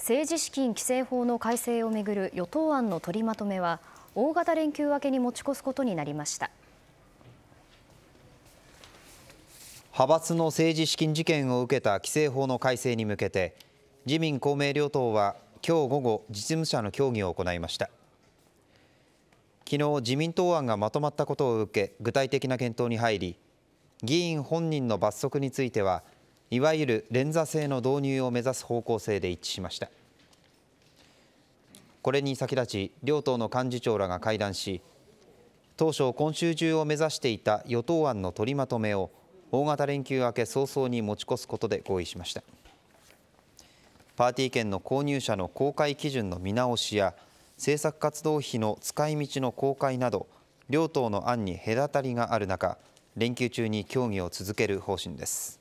政治資金規正法の改正をめぐる与党案の取りまとめは大型連休明けに持ち越すことになりました派閥の政治資金事件を受けた規正法の改正に向けて自民・公明両党は今日午後実務者の協議を行いました昨日自民党案がまとまったことを受け具体的な検討に入り議員本人の罰則についてはいわゆる連座制の導入を目指す方向性で一致しましたこれに先立ち両党の幹事長らが会談し当初今週中を目指していた与党案の取りまとめを大型連休明け早々に持ち越すことで合意しましたパーティー券の購入者の公開基準の見直しや政策活動費の使い道の公開など両党の案に隔たりがある中連休中に協議を続ける方針です。